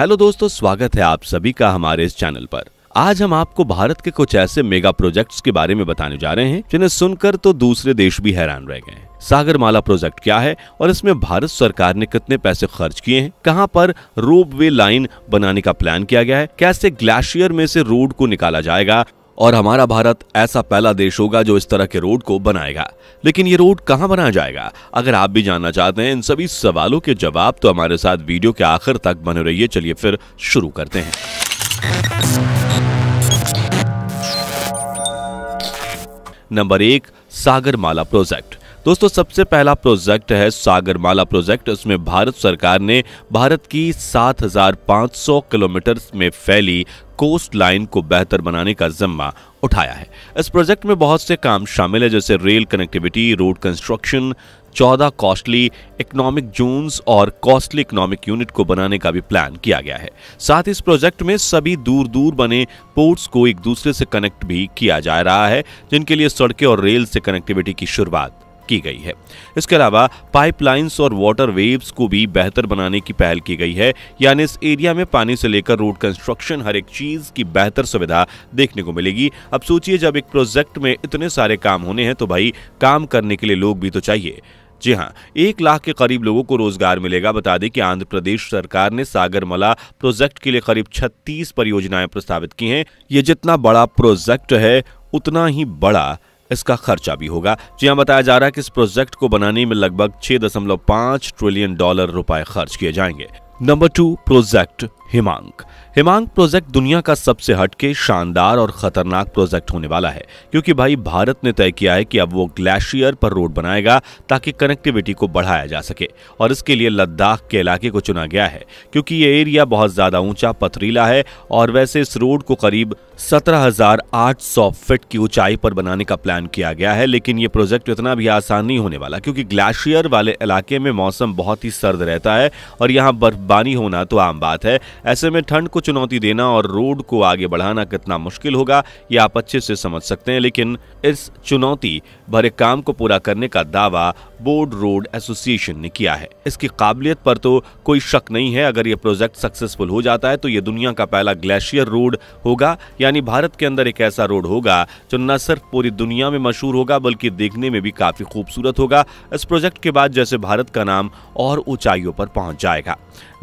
hello दोस्तों स्वागत है आप सभी का हमारे इस चैनल पर आज हम आपको भारत के कुछ ऐसे मेगा प्रोजेक्ट्स के बारे में बताने जा रहे हैं जिन्हें सुनकर तो दूसरे देश भी हैरान रह गए सागरमाला प्रोजेक्ट क्या है और इसमें भारत सरकार ने कितने पैसे खर्च किए हैं कहां पर रोप वे लाइन बनाने का प्लान किया गया है कैसे ग्लेशियर में से रोड को निकाला जाएगा और हमारा भारत ऐसा पहला देश होगा जो इस तरह के रोड को बनाएगा लेकिन ये रोड कहाँ बनाया जाएगा अगर आप भी जानना चाहते हैं इन सभी सवालों के जवाब तो हमारे साथ वीडियो के आखिर तक बने रहिए चलिए फिर शुरू करते हैं नंबर एक सागरमाला प्रोजेक्ट दोस्तों सबसे पहला प्रोजेक्ट है सागरमाला प्रोजेक्ट उसमें भारत सरकार ने भारत की 7,500 किलोमीटर में फैली कोस्ट लाइन को बेहतर बनाने का जिम्मा उठाया है इस प्रोजेक्ट में बहुत से काम शामिल है जैसे रेल कनेक्टिविटी रोड कंस्ट्रक्शन चौदह कॉस्टली इकोनॉमिक जोन्स और कॉस्टली इकोनॉमिक यूनिट को बनाने का भी प्लान किया गया है साथ ही इस प्रोजेक्ट में सभी दूर दूर बने पोर्ट्स को एक दूसरे से कनेक्ट भी किया जा रहा है जिनके लिए सड़कें और रेल से कनेक्टिविटी की शुरुआत की गई है इसके अलावा पाइपलाइंस और वाटर वेव्स को भी बेहतर बनाने की पहल की गई है यानी इस एरिया में पानी से लेकर रोड कंस्ट्रक्शन हर एक चीज की बेहतर सुविधा देखने को मिलेगी अब सोचिए जब एक प्रोजेक्ट में इतने सारे काम होने हैं तो भाई काम करने के लिए लोग भी तो चाहिए जी हाँ एक लाख के करीब लोगों को रोजगार मिलेगा बता दें कि आंध्र प्रदेश सरकार ने सागरमला प्रोजेक्ट के लिए करीब 36 परियोजनाएं प्रस्तावित की हैं ये जितना बड़ा प्रोजेक्ट है उतना ही बड़ा इसका खर्चा भी होगा जी हाँ बताया जा रहा है कि इस प्रोजेक्ट को बनाने में लगभग छह दशमलव पांच ट्रिलियन डॉलर रुपए खर्च किए जाएंगे number two project Himank Himank project दुनिया का सबसे हटके शानदार और खतरनाक प्रोजेक्ट होने वाला है क्योंकि भाई भारत ने तय किया है कि अब वो ग्लेशियर पर रोड बनाएगा ताकि कनेक्टिविटी को बढ़ाया जा सके और इसके लिए लद्दाख के इलाके को चुना गया है क्योंकि ये एरिया बहुत ज़्यादा ऊंचा पथरीला है और वैसे इस रोड को करीब सत्रह फीट की ऊंचाई पर बनाने का प्लान किया गया है लेकिन ये प्रोजेक्ट इतना भी आसान नहीं होने वाला क्योंकि ग्लेशियर वाले इलाके में मौसम बहुत ही सर्द रहता है और यहाँ बर्फबानी होना तो आम बात है ऐसे में ठंड को को चुनौती देना और रोड को आगे बढ़ाना कितना मुश्किल होगा ये आप अच्छे से समझ सकते हैं लेकिन इस चुनौती भरे काम को पूरा करने का दावा बोर्ड रोड एसोसिएशन ने किया है इसकी काबिलियत पर तो कोई शक नहीं है अगर ये प्रोजेक्ट सक्सेसफुल हो जाता है तो ये दुनिया का पहला ग्लेशियर रोड होगा यानी भारत के अंदर एक ऐसा रोड होगा जो न सिर्फ पूरी दुनिया में मशहूर होगा बल्कि देखने में भी काफी खूबसूरत होगा इस प्रोजेक्ट के बाद जैसे भारत का नाम और ऊंचाइयों पर पहुंच जाएगा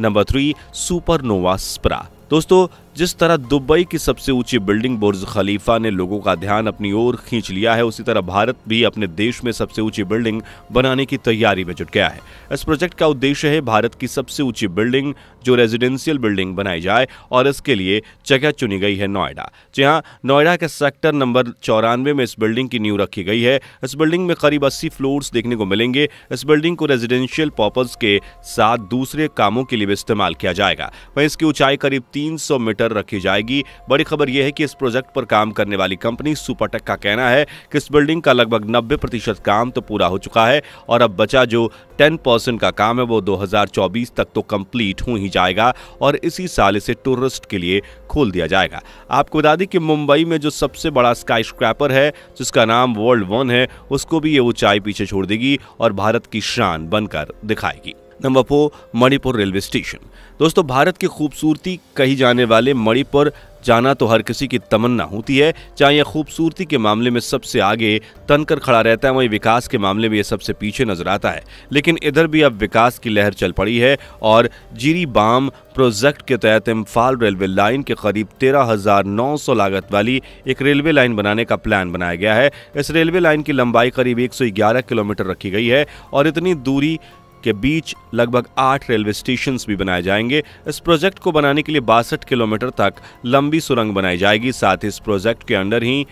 नंबर थ्री सुपरनोवा स्प्रा दोस्तों जिस तरह दुबई की सबसे ऊंची बिल्डिंग बुर्ज खलीफा ने लोगों का ध्यान अपनी ओर खींच लिया है उसी तरह भारत भी अपने देश में सबसे ऊंची बिल्डिंग बनाने की तैयारी में जुट गया है इस प्रोजेक्ट का उद्देश्य है भारत की सबसे ऊंची बिल्डिंग जो रेजिडेंशियल बिल्डिंग बनाई जाए और इसके लिए जगह चुनी गई है नोएडा जी हाँ नोएडा के सेक्टर नंबर चौरानवे में इस बिल्डिंग की नींव रखी गई है इस बिल्डिंग में करीब अस्सी फ्लोर्स देखने को मिलेंगे इस बिल्डिंग को रेजिडेंशियल पर्पज के साथ दूसरे कामों के लिए भी इस्तेमाल किया जाएगा वहीं इसकी ऊंचाई करीब तीन मीटर कर रखी जाएगी बड़ी खबर यह है कि इस प्रोजेक्ट पर काम करने वाली कंपनी सुपरटेक का कहना है कि इस बिल्डिंग का लगभग नब्बे काम तो पूरा हो चुका है और अब बचा जो टेन का काम है वो 2024 तक तो कंप्लीट हो ही जाएगा और इसी साल इसे टूरिस्ट के लिए खोल दिया जाएगा आपको बता दें कि मुंबई में जो सबसे बड़ा स्काई स्क्रैपर है जिसका नाम वर्ल्ड वन है उसको भी ये ऊंचाई पीछे छोड़ देगी और भारत की शान बनकर दिखाएगी number four Manipur railway station दोस्तों भारत की खूबसूरती कही जाने वाले मणिपुर जाना तो हर किसी की तमन्ना होती है चाहे यह खूबसूरती के मामले में सबसे आगे तनकर खड़ा रहता है वहीं विकास के मामले में यह सबसे पीछे नजर आता है लेकिन इधर भी अब विकास की लहर चल पड़ी है और जीरी बाम प्रोजेक्ट के तहत इम्फाल रेलवे लाइन के करीब 13,900 लागत वाली एक रेलवे लाइन बनाने का प्लान बनाया गया है इस रेलवे लाइन की लंबाई करीब एक किलोमीटर रखी गई है और इतनी दूरी के बीच लगभग आठ रेलवे स्टेशन भी बनाए जाएंगे इस प्रोजेक्ट को बनाने के लिए बासठ किलोमीटर तक लंबी सुरंग बनाई जाएगी साथ ही इस प्रोजेक्ट के अंडर ही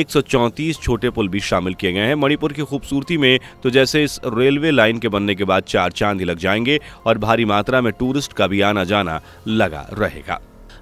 134 छोटे पुल भी शामिल किए गए हैं मणिपुर की खूबसूरती में तो जैसे इस रेलवे लाइन के बनने के बाद चार चांद ही लग जाएंगे और भारी मात्रा में टूरिस्ट का भी आना जाना लगा रहेगा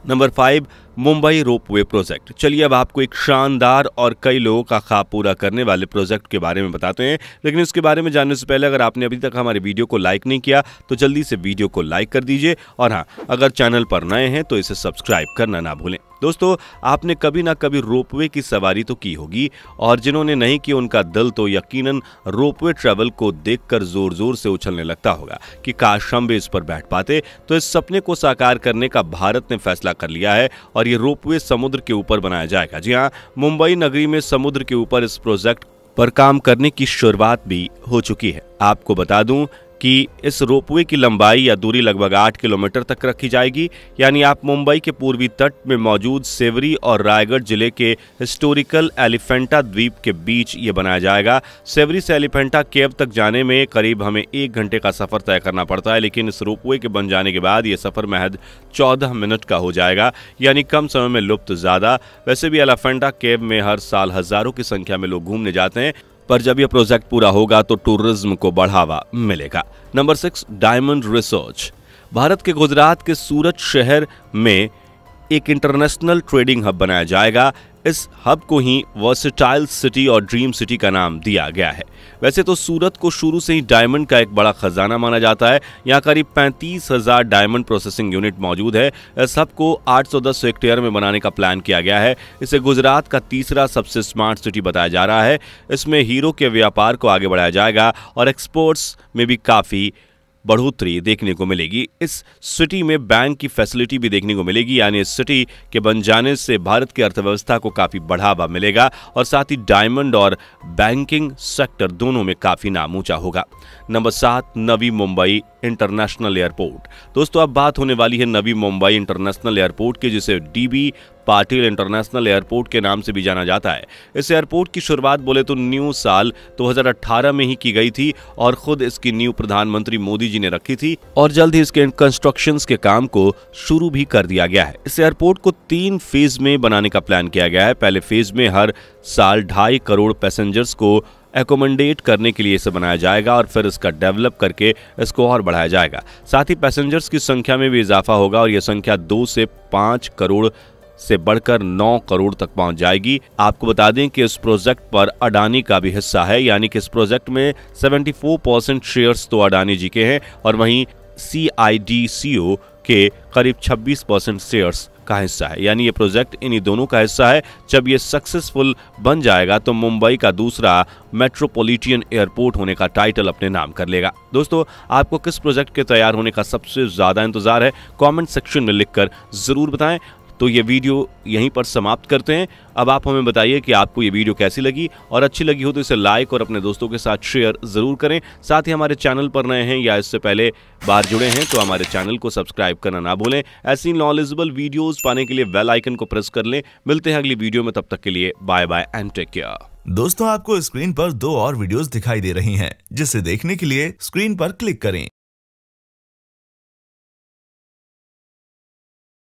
number five Mumbai ropeway project चलिए अब आपको एक शानदार और कई लोगों का ख्वाब पूरा करने वाले प्रोजेक्ट के बारे में बताते हैं लेकिन इसके बारे में जानने से पहले अगर आपने अभी तक हमारे वीडियो को लाइक नहीं किया तो जल्दी से वीडियो को लाइक कर दीजिए और हाँ अगर चैनल पर नए हैं तो इसे सब्सक्राइब करना ना भूलें दोस्तों आपने कभी ना कभी रोपवे की सवारी तो की होगी और जिन्होंने नहीं की उनका दिल तो यकीनन रोपवे ट्रेवल को देखकर जोर जोर से उछलने लगता होगा कि काश हम भी इस पर बैठ पाते तो इस सपने को साकार करने का भारत ने फैसला कर लिया है और और ये रोपवे समुद्र के ऊपर बनाया जाएगा जी हाँ मुंबई नगरी में समुद्र के ऊपर इस प्रोजेक्ट पर काम करने की शुरुआत भी हो चुकी है आपको बता दूं कि इस रोपवे की लंबाई या दूरी लगभग आठ किलोमीटर तक रखी जाएगी यानी आप मुंबई के पूर्वी तट में मौजूद सेवरी और रायगढ़ जिले के हिस्टोरिकल एलिफेंटा द्वीप के बीच ये बनाया जाएगा सेवरी से एलिफेंटा केव तक जाने में करीब हमें एक घंटे का सफर तय करना पड़ता है लेकिन इस रोपवे के बन जाने के बाद ये सफर महज चौदह मिनट का हो जाएगा यानी कम समय में लुप्त ज्यादा वैसे भी एलिफेंटा केव में हर साल हजारों की संख्या में लोग घूमने जाते हैं पर जब यह प्रोजेक्ट पूरा होगा तो टूरिज्म को बढ़ावा मिलेगा number six diamond research Bharat के गुजरात के सूरत शहर में एक इंटरनेशनल ट्रेडिंग हब बनाया जाएगा इस हब को ही वर्सिटाइल सिटी और ड्रीम सिटी का नाम दिया गया है वैसे तो सूरत को शुरू से ही डायमंड का एक बड़ा खजाना माना जाता है यहाँ करीब पैंतीस हजार डायमंड प्रोसेसिंग यूनिट मौजूद है इस हब को 810 हेक्टेयर में बनाने का प्लान किया गया है इसे गुजरात का तीसरा सबसे स्मार्ट सिटी बताया जा रहा है इसमें हीरो के व्यापार को आगे बढ़ाया जाएगा और एक्सपोर्ट्स में भी काफ़ी बढ़ोतरी देखने को मिलेगी इस सिटी में बैंक की फैसिलिटी भी देखने को मिलेगी यानी इस सिटी के बन जाने से भारत की अर्थव्यवस्था को काफ़ी बढ़ावा मिलेगा और साथ ही डायमंड और बैंकिंग सेक्टर दोनों में काफ़ी नाम ऊंचा होगा नंबर सात नवी मुंबई इंटरनेशनल एयरपोर्ट दोस्तों अब बात होने वाली है नवी मुंबई इंटरनेशनल एयरपोर्ट की जिसे डीबी पाटिल इंटरनेशनल एयरपोर्ट के नाम से भी जाना जाता है इस एयरपोर्ट की शुरुआत बोले तो न्यू साल 2018 में ही की गई थी और खुद इसकी न्यू प्रधानमंत्री मोदी जी ने रखी थी और जल्द ही इसके कंस्ट्रक्शन के काम को शुरू भी कर दिया गया है इस एयरपोर्ट को तीन फेज में बनाने का प्लान किया गया है पहले फेज में हर साल ढाई करोड़ पैसेंजर्स को एकोमोडेट करने के लिए इसे बनाया जाएगा और फिर इसका डेवलप करके इसको और बढ़ाया जाएगा साथ ही पैसेंजर्स की संख्या में भी इजाफा होगा और यह संख्या दो से पाँच करोड़ से बढ़कर 9 करोड़ तक पहुंच जाएगी आपको बता दें कि इस प्रोजेक्ट पर अडानी का भी हिस्सा है यानी कि इस प्रोजेक्ट में 74 परसेंट शेयर्स तो अडानी जी के हैं और वहीं सी आई डी सी ओ के करीब 26 परसेंट शेयर्स का हिस्सा है यानी ये प्रोजेक्ट इन्हीं दोनों का हिस्सा है जब ये सक्सेसफुल बन जाएगा तो मुंबई का दूसरा मेट्रोपोलिटियन एयरपोर्ट होने का टाइटल अपने नाम कर लेगा दोस्तों आपको किस प्रोजेक्ट के तैयार होने का सबसे ज़्यादा इंतजार है कमेंट सेक्शन में लिखकर ज़रूर बताएं तो ये वीडियो यहीं पर समाप्त करते हैं अब आप हमें बताइए कि आपको ये वीडियो कैसी लगी और अच्छी लगी हो तो इसे लाइक और अपने दोस्तों के साथ शेयर ज़रूर करें साथ ही हमारे चैनल पर नए हैं या इससे पहले बार जुड़े हैं तो हमारे चैनल को सब्सक्राइब करना ना भूलें ऐसी नॉलेजबल वीडियोज़ पाने के लिए बेल आइकन को प्रेस कर लें मिलते हैं अगली वीडियो में तब तक के लिए bye bye and take care दोस्तों आपको स्क्रीन पर दो और वीडियोस दिखाई दे रही हैं जिसे देखने के लिए स्क्रीन पर क्लिक करें